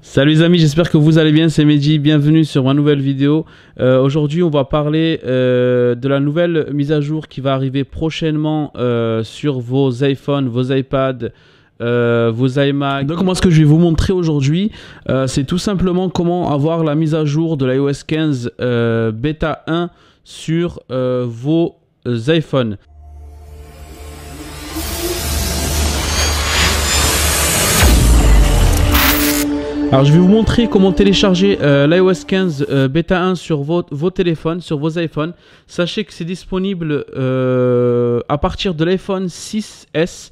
Salut les amis, j'espère que vous allez bien, c'est Mehdi, bienvenue sur ma nouvelle vidéo. Euh, aujourd'hui on va parler euh, de la nouvelle mise à jour qui va arriver prochainement euh, sur vos iPhones, vos iPads, vos iMac. Donc moi ce que je vais vous montrer aujourd'hui, c'est tout simplement comment avoir la mise à jour de l'iOS 15 Beta 1 sur vos iPhones. Alors je vais vous montrer comment télécharger euh, l'iOS 15 Beta euh, bêta 1 sur vos, vos, téléphones, sur vos iPhones. Sachez que c'est disponible euh, à partir de l'iPhone 6S.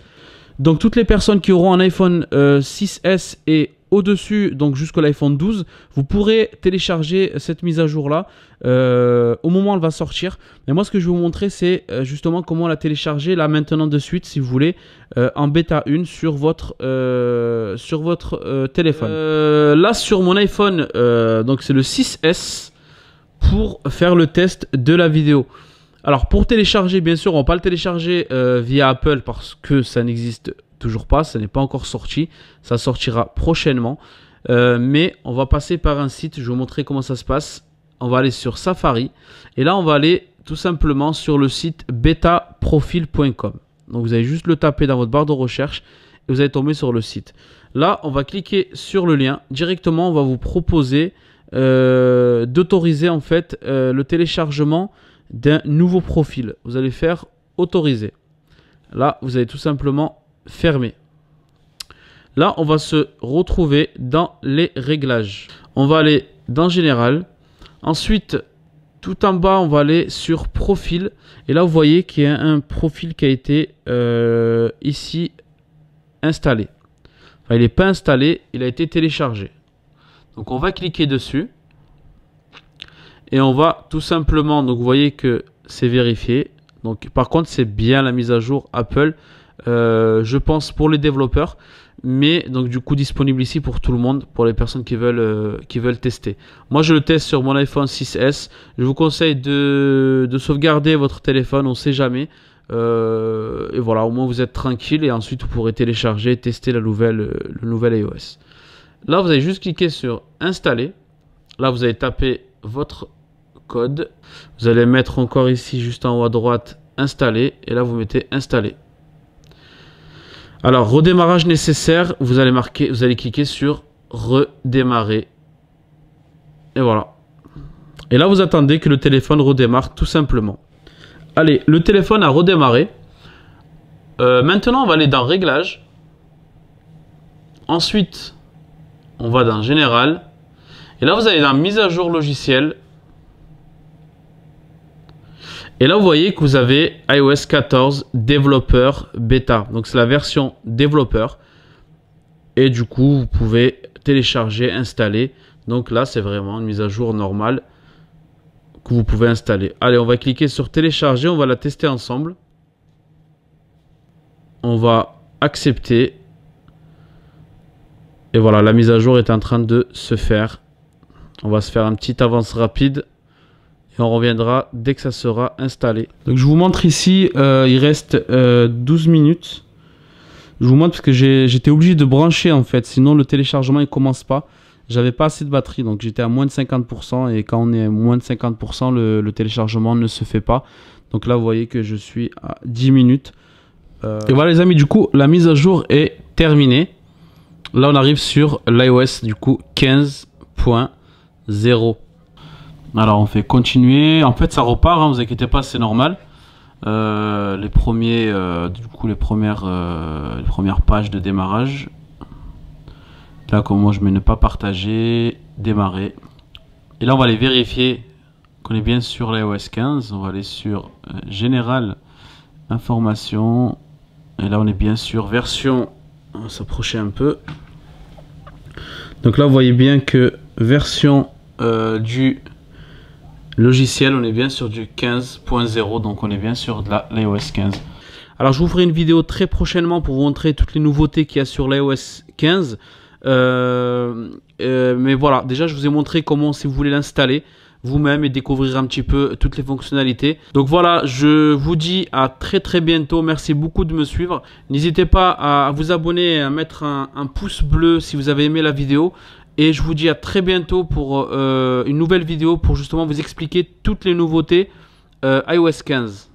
Donc toutes les personnes qui auront un iPhone 6S et au-dessus, donc jusqu'à l'iPhone 12, vous pourrez télécharger cette mise à jour-là euh, au moment où elle va sortir. Mais moi, ce que je vais vous montrer, c'est euh, justement comment la télécharger là maintenant de suite, si vous voulez, euh, en bêta 1 sur votre, sur votre téléphone. là, sur mon iPhone, donc c'est le 6S, pour faire le test de la vidéo. Alors pour télécharger, bien sûr, on ne va pas le télécharger via Apple parce que ça n'existe Toujours pas, ça n'est pas encore sorti. Ça sortira prochainement. Euh, mais on va passer par un site, je vais vous montrer comment ça se passe. On va aller sur Safari. Et là, on va aller tout simplement sur le site betaprofil.com. Donc vous allez juste le taper dans votre barre de recherche et vous allez tomber sur le site. Là, on va cliquer sur le lien. Directement, on va vous proposer euh, d'autoriser en fait euh, le téléchargement d'un nouveau profil. Vous allez faire autoriser. Là, vous allez tout simplement fermé. Là, on va se retrouver dans les réglages. On va aller dans Général. Ensuite, tout en bas, on va aller sur Profil. Et là, vous voyez qu'il y a un profil qui a été euh, ici installé. il n'est pas installé, il a été téléchargé. Donc, on va cliquer dessus. Et on va tout simplement, donc vous voyez que c'est vérifié. Donc, par contre, c'est bien la mise à jour Apple euh, je pense, pour les développeurs mais donc du coup disponible ici pour tout le monde, pour les personnes qui veulent, euh, veulent tester. Moi je le teste sur mon iPhone 6S, je vous conseille de, sauvegarder votre téléphone, on ne sait jamais. Euh, et voilà, au moins vous êtes tranquille et ensuite vous pourrez télécharger, tester la nouvelle, le nouvel iOS. Là vous avez juste cliquer sur installer, là vous allez taper votre code, vous allez mettre encore ici juste en haut à droite installer et là vous mettez installer. Alors, redémarrage nécessaire, vous allez marquer, vous allez cliquer sur redémarrer. Et voilà. Et là, vous attendez que le téléphone redémarre tout simplement. Allez, le téléphone a redémarré. Euh, maintenant, on va aller dans Réglages. Ensuite, on va dans Général. Et là, vous allez dans Mise à jour logiciel. Et là, vous voyez que vous avez iOS 14 Developer Beta. Donc, c'est la version développeur. Et du coup, vous pouvez télécharger, installer. Donc là, c'est vraiment une mise à jour normale que vous pouvez installer. Allez, on va cliquer sur télécharger. On va la tester ensemble. On va accepter. Et voilà, la mise à jour est en train de se faire. On va se faire un petit avance rapide et on reviendra dès que ça sera installé. Donc je vous montre ici, euh, il reste 12 euh, minutes. Je vous montre parce que j'étais obligé de brancher en fait, sinon le téléchargement il commence pas. J'avais pas assez de batterie donc j'étais à moins de 50% et quand on est à moins de 50% le, téléchargement ne se fait pas. Donc là vous voyez que je suis à 10 minutes. Euh, et voilà les amis du coup la mise à jour est terminée. Là on arrive sur l'iOS du coup 15.0. Alors on fait continuer. En fait ça repart, hein, vous inquiétez pas, c'est normal. Euh, les premiers, euh, du coup les premières, euh, les premières pages de démarrage. Là comment je mets ne pas partager, démarrer. Et là on va aller vérifier qu'on est bien sur l'iOS 15. On va aller sur général, information. Et là on est bien sur version. On va s'approcher un peu. Donc là vous voyez bien que version du Logiciel, on est bien sur du 15.0, donc on est bien sur de la, iOS 15. Alors je vous ferai une vidéo très prochainement pour vous montrer toutes les nouveautés qu'il y a sur l'iOS 15. Euh, euh, mais voilà, déjà je vous ai montré comment si vous voulez l'installer vous-même et découvrir un petit peu toutes les fonctionnalités. Donc voilà, je vous dis à très très bientôt. Merci beaucoup de me suivre. N'hésitez pas à vous abonner et à mettre un, un pouce bleu si vous avez aimé la vidéo et je vous dis à très bientôt pour euh, une nouvelle vidéo pour justement vous expliquer toutes les nouveautés euh, iOS 15.